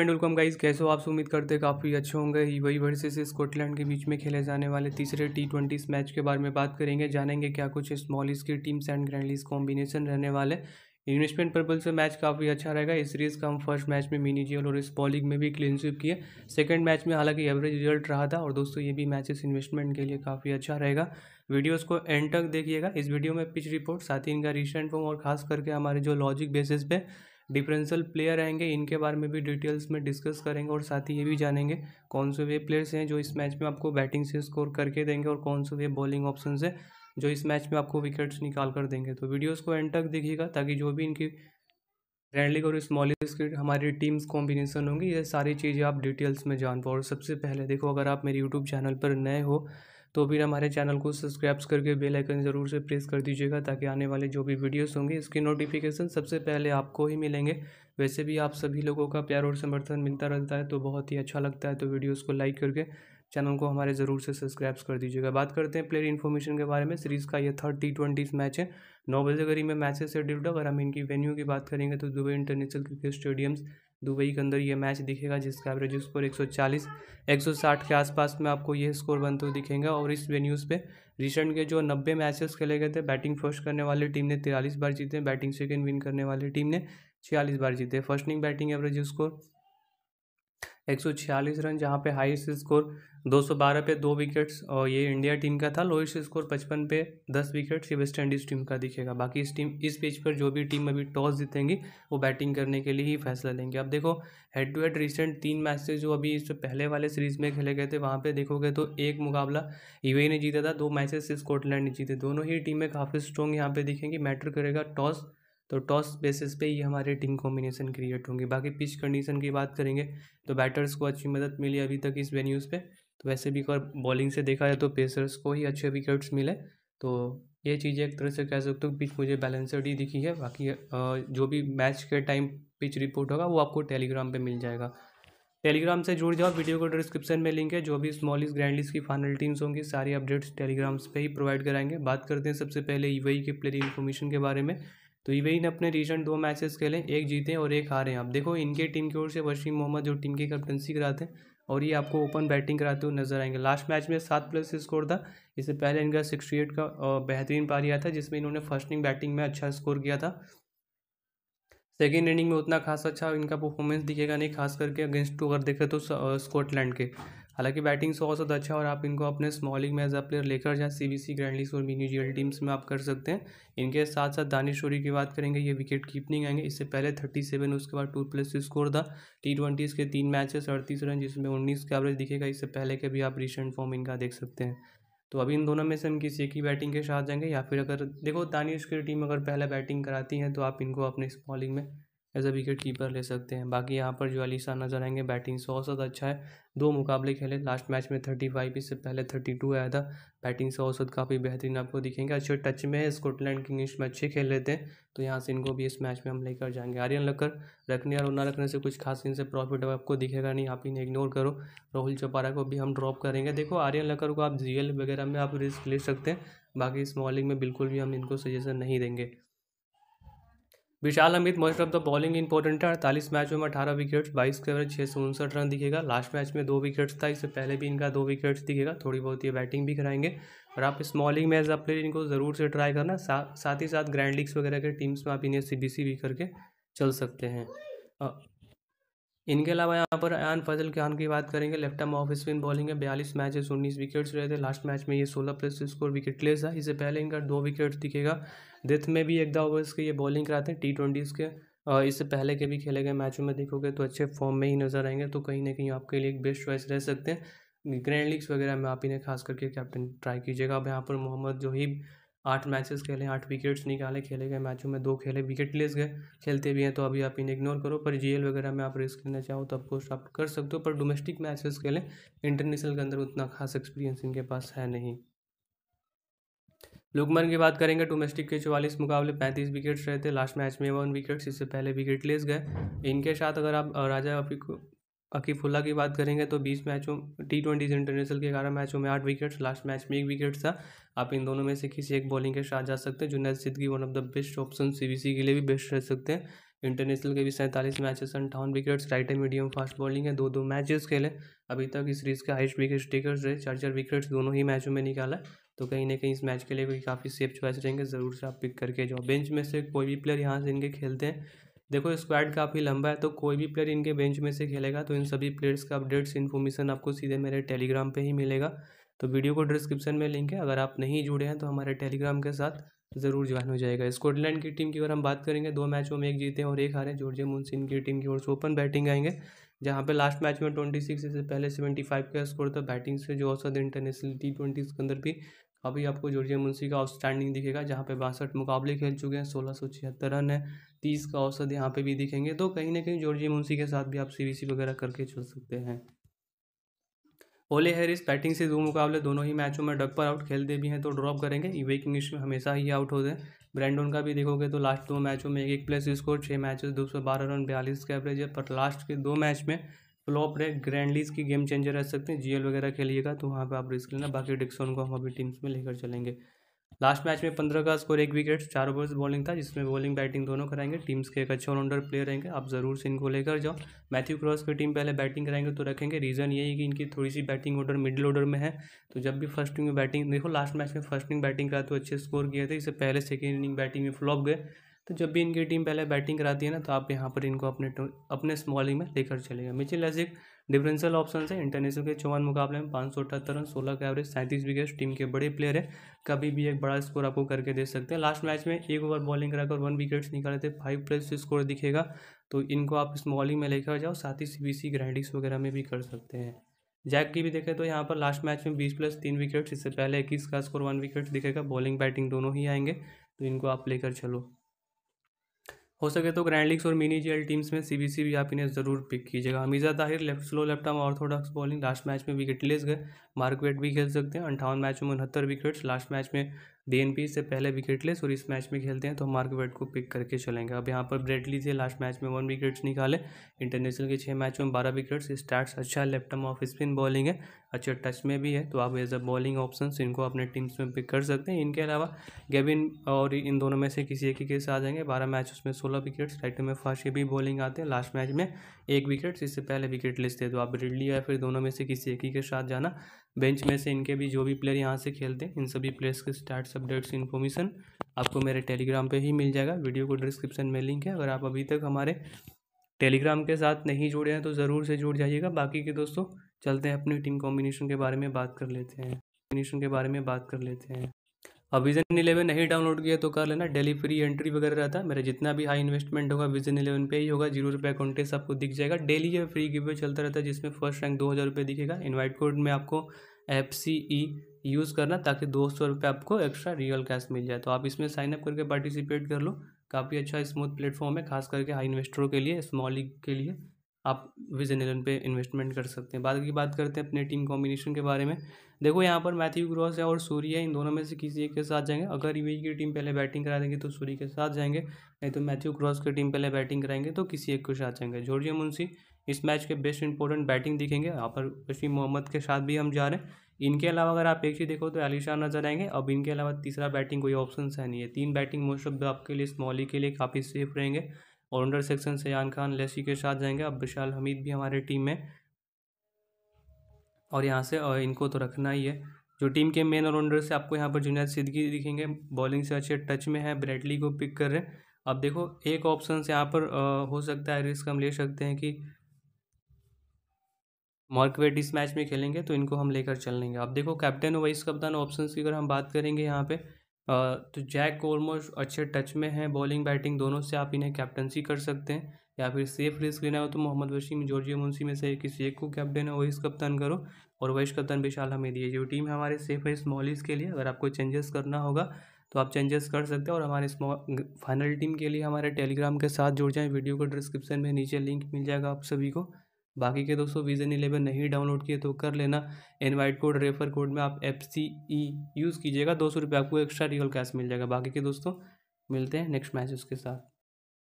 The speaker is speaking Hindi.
एंड वेलकम गाइज कैसे हो आप उम्मीद करते हैं काफ़ी अच्छे होंगे यूई वर्सेस स्कॉटलैंड के बीच में खेले जाने वाले तीसरे टी ट्वेंटी मैच के बारे में बात करेंगे जानेंगे क्या कुछ स्मॉलिस की टीम्स एंड ग्रैंडलीस कॉम्बिनेशन रहने वाले इन्वेस्टमेंट पर्पल से मैच काफ़ी अच्छा रहेगा इस सीरीज़ का हम फर्स्ट मैच में मिनी जियल और इस बॉलिंग में भी क्लीन स्विप किए सेकंड मैच में हालांकि एवरेज रिजल्ट रहा था और दोस्तों ये भी मैचेस इन्वेस्टमेंट के लिए काफ़ी अच्छा रहेगा वीडियोस को एंड तक देखिएगा इस वीडियो में पिच रिपोर्ट साथ ही इनका रिसेंट फॉर्म और खास करके हमारे जो लॉजिक बेसिस पे डिफरेंशियल प्लेयर रहेंगे इनके बारे में भी डिटेल्स में डिस्कस करेंगे और साथ ही ये भी जानेंगे कौन से वे प्लेयर्स हैं जो इस मैच में आपको बैटिंग से स्कोर करके देंगे और कौन से वे बॉलिंग ऑप्शन है जो इस मैच में आपको विकेट्स निकाल कर देंगे तो वीडियोस को एंड तक देखिएगा ताकि जो भी इनकी फ्रेंडली और स्मॉल स्क्रीन हमारी टीम्स कॉम्बिनेशन होंगी ये सारी चीज़ें आप डिटेल्स में जान पाओ और सबसे पहले देखो अगर आप मेरे यूट्यूब चैनल पर नए हो तो फिर हमारे चैनल को सब्सक्राइब करके बेल आइकन ज़रूर से प्रेस कर दीजिएगा ताकि आने वाले जो भी वीडियोस होंगे इसकी नोटिफिकेशन सबसे पहले आपको ही मिलेंगे वैसे भी आप सभी लोगों का प्यार और समर्थन मिलता रहता है तो बहुत ही अच्छा लगता है तो वीडियोज़ को लाइक करके चैनल को हमारे ज़रूर से सब्सक्राइब कर दीजिएगा बात करते हैं प्लेयर इन्फॉर्मेशन के बारे में सीरीज़ का ये थर्ड टी ट्वेंटी मैच है नौ बजे करीब में मैचेस से डिल्ड अगर हम इनकी वेन्यू की बात करेंगे तो Dubai international cricket stadiums Dubai के अंदर ये मैच दिखेगा जिसका एवरेज स्कोर 140 160 के आसपास में आपको ये स्कोर बनते हुए दिखेंगे और इस वेन्यूज़ पे रिसेंट के जो 90 मैचेस खेले गए थे बैटिंग फर्स्ट करने वाली टीम ने तिरालीस बार जीते बैटिंग सेकेंड विन करने वाली टीम ने छियालीस बार जीते फर्स्टिंग बैटिंग एवरेज स्कोर 146 रन जहाँ पे हाइस्ट स्कोर 212 पे दो विकेट्स और ये इंडिया टीम का था लोएस्ट स्कोर 55 पे 10 विकेट्स ये वेस्ट इंडीज़ टीम का दिखेगा बाकी इस टीम इस पेज पर जो भी टीम अभी टॉस जीतेंगी वो बैटिंग करने के लिए ही फैसला लेंगे अब देखो हेड टू हेड रिसेंट तीन मैच जो अभी इस पहले वाले सीरीज में खेले गए थे वहाँ पर देखोगे तो एक मुकाबला यूए ने जीता था दो मैचेस स्कॉटलैंड ने जीते दोनों ही टीमें काफ़ी स्ट्रॉन्ग यहाँ पर दिखेंगी मैटर करेगा टॉस तो टॉस बेसिस पे ही हमारे टीम कॉम्बिनेशन क्रिएट होंगे बाकी पिच कंडीशन की बात करेंगे तो बैटर्स को अच्छी मदद मिली अभी तक इस वेन्यूज़ पे तो वैसे भी अगर बॉलिंग से देखा जाए तो पेसर्स को ही अच्छे विकेट्स मिले तो ये चीज़ें एक तरह से कह सकते हो पिच मुझे बैलेंसड ही दिखी है बाकी जो भी मैच के टाइम पिच रिपोर्ट होगा वो आपको टेलीग्राम पर मिल जाएगा टेलीग्राम से जुड़ जाओ वीडियो को डिस्क्रिप्शन में लिंक है जो भी स्मॉलिस्ट ग्रैंड की फाइनल टीम्स होंगी सारी अपडेट्स टेलीग्राम्स पे ही प्रोवाइड कराएंगे बात करते हैं सबसे पहले ई के प्लेयर इन्फॉर्मेशन के बारे में तो ये वही इन अपने रिसेंट दो मैचेस खेले एक जीते और एक हारे आप देखो इनके टीम की ओर से वशीम मोहम्मद जो टीम की कैप्टनसी कराते हैं और ये आपको ओपन बैटिंग कराते हुए नजर आएंगे लास्ट मैच में सात प्लस स्कोर था इससे पहले इनका सिक्सटी एट का बेहतरीन पारी आया था जिसमें इन्होंने फर्स्ट इनिंग बैटिंग में अच्छा स्कोर किया था सेकेंड इनिंग में उतना खास अच्छा इनका परफॉर्मेंस दिखेगा नहीं खास करके अगेंस्ट टू अगर देखें तो स्कॉटलैंड के हालांकि बैटिंग से सौ अच्छा और आप इनको अपने स्मॉलिंग में एज अ प्लेयर लेकर जाए C B C grand league और मिनी जी टीम्स में आप कर सकते हैं इनके साथ साथ दानिशोरी की बात करेंगे ये विकेट कीपनिंग आएंगे इससे पहले थर्टी सेवन उसके बाद टू प्लस स्कोर था टी ट्वेंटीज़ के तीन मैचेस अड़तीस रन जिसमें उन्नीस का एवरेज दिखेगा इससे पहले के भी आप रिसेंट फॉर्म इनका देख सकते हैं तो अभी इन दोनों में से हम किसी एक ही बैटिंग के साथ जाएंगे या फिर अगर देखो दानिश की टीम अगर पहले बैटिंग कराती है तो आप इनको अपने स्मॉलिंग में एज अ विकेट कीपर ले सकते हैं बाकी यहाँ पर जो अली शाह नज़र आएंगे बैटिंग सौ औसत अच्छा है दो मुकाबले खेले लास्ट मैच में थर्टी फाइव इससे पहले थर्टी टू आया था बैटिंग सौ औसत काफ़ी बेहतरीन आपको दिखेंगे अच्छे टच में है स्कॉटलैंड की इंग्लिश में अच्छे खेल लेते हैं तो यहाँ से इनको भी इस मैच में हम लेकर जाएंगे आर्यन लक्कर रखने और ना रखने से कुछ खास इनसे प्रॉफिट आपको दिखेगा नहीं आप इन्हें इग्नोर करो राहुल चौपारा को भी हम ड्रॉप करेंगे देखो आर्यन लक्कर को आप जी वगैरह में आप रिस्क ले सकते हैं बाकी इस मॉलिंग में बिल्कुल भी हम इनको सजेशन नहीं देंगे Vishal Amit most of the bowling important है अड़तालीस मैचों में अठारह विकेट्स बाईस के अवरेज छः सौ उनसठ रन दिखेगा लास्ट मैच में दो विकेट्स था इससे पहले भी इनका दो विकेट्स दिखेगा थोड़ी बहुत ये बैटिंग भी कराएंगे और आप स्मॉलिंग में एज अ प्लेयर इनको ज़रूर से ट्राई करना सा, साथ ही साथ ग्रैंड लीग्स वगैरह के टीम्स में आप इन्हें सी भी करके चल सकते हैं इनके हम्म। अलावा यहाँ पर अन फजल खान की बात करेंगे left arm off spin bowling है बयालीस मैचेस उन्नीस विकेट्स रहे थे लास्ट मैच में ये सोलह प्लस स्कोर विकेट लेस था इससे पहले इनका दो विकेट दिखेगा डेथ में भी एक ओवर्स के ये बॉलिंग कराते हैं टी ट्वेंटीज़ के और इससे पहले के भी खेले गए मैचों में देखोगे तो अच्छे फॉर्म में ही नजर आएंगे तो कहीं ना कहीं आपके लिए एक बेस्ट चॉइस रह सकते हैं ग्रैंड लीग्स वगैरह में आप इन्हें खास करके कैप्टन ट्राई कीजिएगा अब यहाँ पर मोहम्मद जोहिब आठ मैचेस खेले आठ विकेट्स निकाले खेले गए मैचों में दो खेले विकेट लेस गए खेलते भी हैं तो अभी आप इन्हें इग्नोर करो पर जीएल वगैरह में आप रिस्क लेना चाहो तो आपको स्टॉप कर सकते हो पर डोमेस्टिक मैचेस खेलें इंटरनेशनल के अंदर उतना खास एक्सपीरियंस इनके पास है नहीं लुकमन की बात करेंगे डोमेस्टिक के चौवालीस मुकाबले पैंतीस विकेट्स रहे थे लास्ट मैच में वन विकेट्स इससे पहले विकेट लेस गए इनके साथ अगर आप राजा अफी अकीफुल्ला की बात करेंगे तो बीस मैचों टी ट्वेंटी इंटरनेशनल के ग्यारह मैचों में आठ विकेट्स लास्ट मैच में एक विकेट था आप इन दोनों में से किसी एक बॉलिंग के साथ जा सकते हैं Junaid Siddiqui one of the best option सी के लिए भी बेस्ट रह सकते हैं इंटरनेशनल के भी सैंतालीस मैचेस अंठावन wickets right and medium fast bowling है दो दो मैचेस खेले अभी तक इस सीरीज के हाइस्ट विकेट टेकर्स रहे चार चार विकेट्स दोनों ही मैचों में निकाला तो कहीं ना कहीं इस मैच के लिए कोई काफ़ी सेफ चॉइस रहेंगे ज़रूर से आप पिक करके जाओ बेंच में से कोई भी प्लेयर यहाँ से इनके खेलते हैं देखो स्क्वाड काफ़ी लंबा है तो कोई भी प्लेयर इनके बेंच में से खेलेगा तो इन सभी प्लेयर्स का अपडेट्स इन्फॉर्मेशन आपको सीधे मेरे टेलीग्राम पे ही मिलेगा तो वीडियो को डिस्क्रिप्शन में लिंक है अगर आप नहीं जुड़े हैं तो हमारे टेलीग्राम के साथ ज़रूर ज्वाइन हो जाएगा स्कॉटलैंड की टीम की अगर हम बात करेंगे दो मैचों में एक जीते और एक हारे जॉर्जिया मुंसिन की टीम की ओर से ओपन बैटिंग आएंगे जहाँ पे लास्ट मैच में ट्वेंटी सिक्स पहले सेवेंटी फाइव का स्कोर था बैटिंग से जो औसत इंटरनेशनल टी ट्वेंटी के अंदर भी अभी आपको जोर्जिया मुंशी का आउटस्टैंडिंग दिखेगा जहाँ पे बासठ मुकाबले खेल चुके हैं सोलह सौ छिहत्तर रन है तीस का औसत यहाँ पे भी दिखेंगे तो कहीं ना कहीं जोर्जिया मुंशी के साथ भी आप सीरीसी वगैरह करके चल सकते हैं ओले हैरिस बैटिंग से दो मुकाबले दोनों ही मैचों में डग पर आउट खेलते भी हैं तो ड्रॉप करेंगे इवे इंग्लिश में हमेशा ही आउट होते हैं ब्रैंडोन का भी देखोगे तो लास्ट दो मैचों में एक एक प्लस स्कोर छः मैचेस दो सौ बारह रन बयालीस का एवरेज है पर लास्ट के दो मैच में फ्लॉप रहे ग्रैंड लीज की गेम चेंजर रह सकते हैं जीएल वगैरह खेलिएगा तो वहाँ पे आप रिस्क लेना बाकी डिक्सन को हम अभी टीम्स में लेकर चलेंगे लास्ट मैच में पंद्रह का स्कोर एक विकेट चार ओवर से बॉलिंग था जिसमें बॉलिंग बैटिंग दोनों कराएंगे टीम्स के एक अच्छे ऑलराउंडर प्लेयर रहेंगे आप ज़रूर से इनको लेकर जाओ मैथ्यू क्रॉस की टीम पहले बैटिंग कराएंगे तो रखेंगे रीज़न यही है कि इनकी थोड़ी सी बैटिंग ऑर्डर मिडिल ऑर्डर में है तो जब भी फर्स्ट इनिंग में बैटिंग देखो लास्ट मैच में फर्स्ट इनिंग बैटिंग करा तो अच्छे स्कोर किए थे इससे पहले सेकेंड इनिंग बैटिंग में फ्लॉप गए तो जब भी इनकी टीम पहले बैटिंग कराती है ना तो आप यहाँ पर इनको अपने अपने स्मॉलिंग में लेकर चलेगा मिचिल एजिक डिफरेंशियल ऑप्शन है इंटरनेशनल के चौवन मुकाबले में पाँच सौ अठहत्तर रन सोलह का एवरेज सैंतीस विकेट टीम के बड़े प्लेयर है कभी भी एक बड़ा स्कोर आपको करके दे सकते हैं लास्ट मैच में एक ओवर बॉलिंग कराकर वन विकेट्स निकाले थे फाइव प्लस स्कोर दिखेगा तो इनको आप स्मॉलिंग में लेकर जाओ साथ ही सी बी सी ग्राइंडिंग्स वगैरह में भी कर सकते हैं जैक की भी देखें तो यहाँ पर लास्ट मैच में बीस प्लस तीन विकेट्स इससे पहले इक्कीस का स्कोर वन विकेट्स दिखेगा बॉलिंग बैटिंग दोनों ही आएंगे तो इनको आप लेकर चलो हो सके तो ग्रैंड लीग्स और मिनी जेल टीम्स में सी भी आप इन्हें ज़रूर पिक कीजिएगा अमीज़ा Tahir left slow left arm orthodox bowling last match में विकेट लेस गए मार्कवेट भी खेल सकते हैं अंठावन मैच में उनहत्तर विकेट्स लास्ट मैच में डीएनपी से पहले विकेट लेस और इस मैच में खेलते हैं तो हम मार्क वेट को पिक करके चलेंगे अब यहाँ पर ब्रेडली थे लास्ट मैच में वन विकेट्स निकाले इंटरनेशनल के छः मैचों में बारह विकेट्स स्टार्ट्स अच्छा लेफ्टम ऑफ स्पिन बॉलिंग है अच्छे टच में भी है तो आप एज अ बॉलिंग ऑप्शन इनको अपने टीम्स में पिक कर सकते हैं इनके अलावा गेविन और इन दोनों में से किसी एक ही केस आ जाएंगे बारह मैच उसमें सोलह विकेट्स राइट में फास्ट भी बॉलिंग आते हैं लास्ट मैच में एक विकेट्स इससे पहले विकेट लेते हैं तो आप ब्रेडली या फिर दोनों में से किसी एक ही के साथ जाना बेंच में से इनके भी जो भी प्लेयर यहाँ से खेलते हैं इन सभी प्लेयर्स के स्टार्ट अपडेट्स इन्फॉर्मेशन आपको मेरे टेलीग्राम पे ही मिल जाएगा वीडियो को डिस्क्रिप्शन में लिंक है अगर आप अभी तक हमारे टेलीग्राम के साथ नहीं जुड़े हैं तो ज़रूर से जुड़ जाइएगा बाकी के दोस्तों चलते हैं अपनी टीम कॉम्बिनेशन के बारे में बात कर लेते हैं कॉम्बिनेशन के बारे में बात कर लेते हैं और विजन इलेवन नहीं डाउनलोड किया तो कर लेना डेली फ्री एंट्री वगैरह रहता है मेरा जितना भी हाई इन्वेस्टमेंट होगा विजन इलेवन पे ही होगा जीरो रुपये कॉन्टेस्ट आपको दिख जाएगा डेली ये फ्री गिवे चलता रहता है जिसमें फर्स्ट रैंक दो हज़ार रुपये दिखेगा इन्वाइट कोड में आपको एफ सी ई यूज़ करना ताकि दो सौ रुपये आपको एक्स्ट्रा रियल कैश मिल जाए तो आप इसमें साइनअप करके पार्टिसिपेट कर लो काफ़ी अच्छा स्मूथ प्लेटफॉर्म है खास करके हाई इन्वेस्टरों के लिए स्मॉल के लिए आप विजन एलन पे इन्वेस्टमेंट कर सकते हैं बाद की बात करते हैं अपने टीम कॉम्बिनेशन के बारे में देखो यहाँ पर मैथ्यू ग्रॉस है और सूर्य है इन दोनों में से किसी एक के साथ जाएंगे अगर यू e की टीम पहले बैटिंग करा देंगे तो सूर्य के साथ जाएंगे नहीं तो मैथ्यू क्रॉस की टीम पहले बैटिंग कराएंगे तो किसी एक के साथ जाएंगे जॉर्जिया मुंशी इस मैच के बेस्ट इंपॉर्टेंट बैटिंग दिखेंगे यहाँ पर वसीम मोहम्मद के साथ भी हम जा रहे हैं इनके अलावा अगर आप एक ही देखो तो अलीशा नजर आएंगे अब इनके अलावा तीसरा बैटिंग कोई ऑप्शन है नहीं है तीन बैटिंग मोस्ट ऑफ द आपके लिए स्मॉली के लिए काफ़ी सेफ रहेंगे और अंडर सेक्शन सयान खान लेसी के साथ जाएंगे अब विशाल हमीद भी हमारे टीम में और यहाँ से और इनको तो रखना ही है जो टीम के मेन ऑलराउंडर से आपको यहाँ पर जुनेद सिद्दीकी दिखेंगे बॉलिंग से अच्छे टच में है ब्रेडली को पिक कर रहे हैं अब देखो एक ऑप्शन यहाँ पर आ, हो सकता है रिस्क हम ले सकते हैं कि मार्कवेट इस मैच में खेलेंगे तो इनको हम लेकर चल लेंगे अब देखो कैप्टन और वाइस कप्तान ऑप्शन की अगर हम बात करेंगे यहाँ पर तो जैक ऑलमोस्ट अच्छे टच में हैं बॉलिंग बैटिंग दोनों से आप इन्हें कैप्टनसी कर सकते हैं या फिर सेफ रिस्क लेना हो तो मोहम्मद वशीम जॉर्जिया मुंशी में से किसी एक को कैप्टन है वही कप्तान करो और वहीस कप्तान विशाल हमें दिए जो टीम हमारे सेफ है स्मॉलिस के लिए अगर आपको चेंजेस करना होगा तो आप चेंजेस कर सकते हैं और हमारे स्मॉल फाइनल टीम के लिए हमारे टेलीग्राम के साथ जुड़ जाएँ वीडियो को डिस्क्रिप्शन में नीचे लिंक मिल जाएगा आप सभी को बाकी के दोस्तों विजन इलेवन नहीं डाउनलोड किए तो कर लेना इनवाइट कोड रेफर कोड में आप एफ सी ई यूज़ कीजिएगा दो सौ रुपये आपको एक्स्ट्रा रियल कैश मिल जाएगा बाकी के दोस्तों मिलते हैं नेक्स्ट मैच उसके साथ